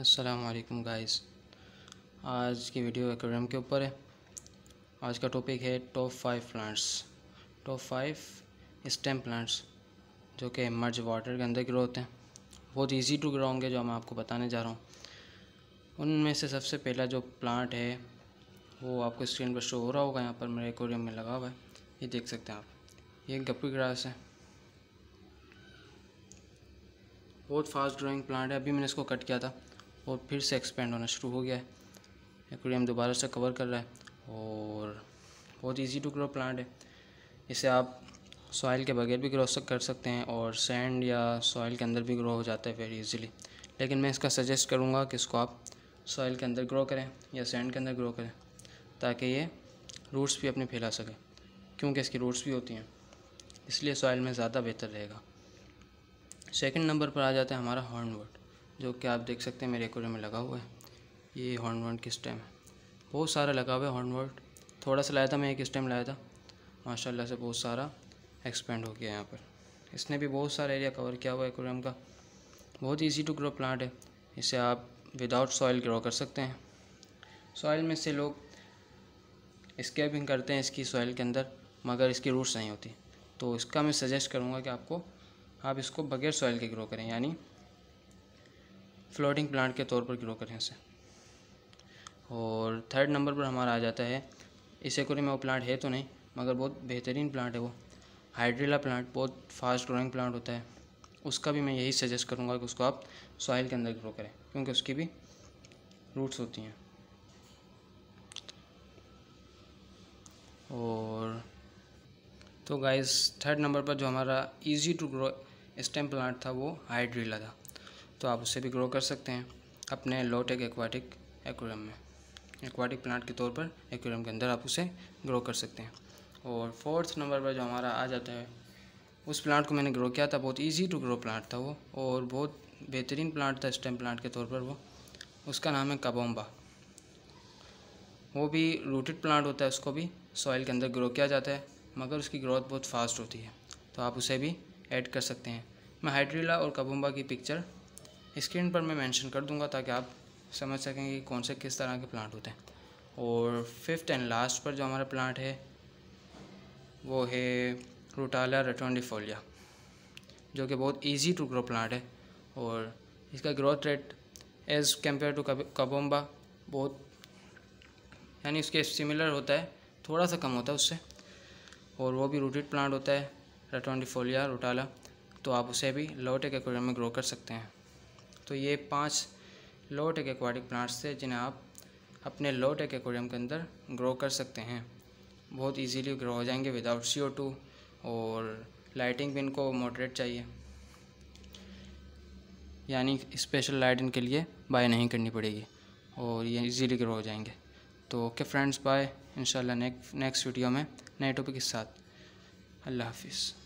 असलकम गाइस आज की वीडियो एक्वेरियम के ऊपर है आज का टॉपिक है top five plants top five stem plants जो कि मर्ज वाटर के अंदर ग्रो होते हैं बहुत इजी टू ग्रो होंगे जो मैं आपको बताने जा रहा हूँ उनमें से सबसे पहला जो प्लांट है वो आपको स्क्रीन पर शो हो रहा होगा यहाँ पर मेरे एक्वेरियम में लगा हुआ है ये देख सकते हैं आप ये गप्पी ग्रास है बहुत फास्ट ग्रोइंग प्लांट है अभी मैंने इसको कट किया था और फिर से एक्सपेंड होना शुरू हो गया है एक्वेरियम दोबारा से कवर कर रहा है और बहुत इजी टू ग्रो प्लांट है इसे आप सॉइल के बगैर भी ग्रो कर सकते हैं और सैंड या सॉइल के अंदर भी ग्रो हो जाता है वेरी इजीली लेकिन मैं इसका सजेस्ट करूँगा कि इसको आप सॉइल के अंदर ग्रो करें या सैंड के अंदर ग्रो करें ताकि ये रूट्स भी अपने फैला सकें क्योंकि इसकी रूट्स भी होती हैं इसलिए सॉइल में ज़्यादा बेहतर रहेगा सेकंड नंबर पर आ जाता है हमारा हॉर्नवुड जो कि आप देख सकते हैं मेरे एकोरियम में लगा हुआ है ये हॉर्नवर्ड की स्टैम है बहुत सारा लगा हुआ है हॉर्नवर्ड थोड़ा सा लाया था मैं एक स्टेम लाया था माशाल्लाह से बहुत सारा एक्सपेंड हो गया यहाँ पर इसने भी बहुत सारा एरिया कवर किया हुआ है एकोरियम का बहुत ईजी टू ग्रो प्लांट है इसे आप विदाउट सॉइल ग्रो कर सकते हैं सॉइल में से लोग स्केपिंग करते हैं इसकी सॉइल के अंदर मगर इसकी रूट्स नहीं होती तो इसका मैं सजेस्ट करूँगा कि आपको आप इसको बगैर सॉइल के ग्रो करें यानी फ्लोटिंग प्लांट के तौर पर ग्रो करें इसे और थर्ड नंबर पर हमारा आ जाता है इसे कोई में वो प्लांट है तो नहीं मगर बहुत बेहतरीन प्लांट है वो हाइड्रिला प्लांट बहुत फास्ट ग्रोइंग प्लांट होता है उसका भी मैं यही सजेस्ट करूँगा कि उसको आप सॉइल के अंदर ग्रो करें क्योंकि उसकी भी रूट्स होती हैं और तो गाइस थर्ड नंबर पर जो हमारा easy to grow stem plant था वो हाइड्रीला था तो आप उसे भी ग्रो कर सकते हैं अपने लोटेक एक्वाटिक एक्वेरियम में एक्वाटिक प्लांट के तौर पर एक्वेरियम के अंदर आप उसे ग्रो कर सकते हैं और फोर्थ नंबर पर जो हमारा आ जाता है उस प्लांट को मैंने ग्रो किया था बहुत इजी टू ग्रो प्लांट था वो और बहुत बेहतरीन प्लांट था स्टेम प्लांट के तौर पर वो उसका नाम है कबोम्बा वो भी रूटेड प्लांट होता है उसको भी सॉइल के अंदर ग्रो किया जाता है मगर उसकी ग्रोथ बहुत फास्ट होती है तो आप उसे भी ऐड कर सकते हैं मैं हाइड्रीला और कबोम्बा की पिक्चर स्क्रीन पर मैं मेंशन कर दूंगा ताकि आप समझ सकें कि कौन से किस तरह के प्लांट होते हैं और फिफ्थ एंड लास्ट पर जो हमारा प्लांट है वो है रोटाला रटोंडिफोलिया जो कि बहुत इजी टू ग्रो प्लांट है और इसका growth rate as compare to cabomba बहुत यानी उसके सिमिलर होता है थोड़ा सा कम होता है उससे और वो भी रूटेड प्लांट होता है रटोंडिफोलिया रोटाला तो आप उसे भी लोटे के में ग्रो कर सकते हैं तो ये पाँच लो टेक एक्वाटिक प्लांट्स थे जिन्हें आप अपने लो टेक एक्वेरियम के अंदर ग्रो कर सकते हैं बहुत इजीली ग्रो हो जाएंगे विदाउट सी और लाइटिंग भी इनको मॉडरेट चाहिए यानी स्पेशल लाइट इनके लिए बाय नहीं करनी पड़ेगी और ये इजीली ग्रो हो जाएंगे तो okay friends bye in next video में नए टॉपिक के साथ अल्लाह हाफिज़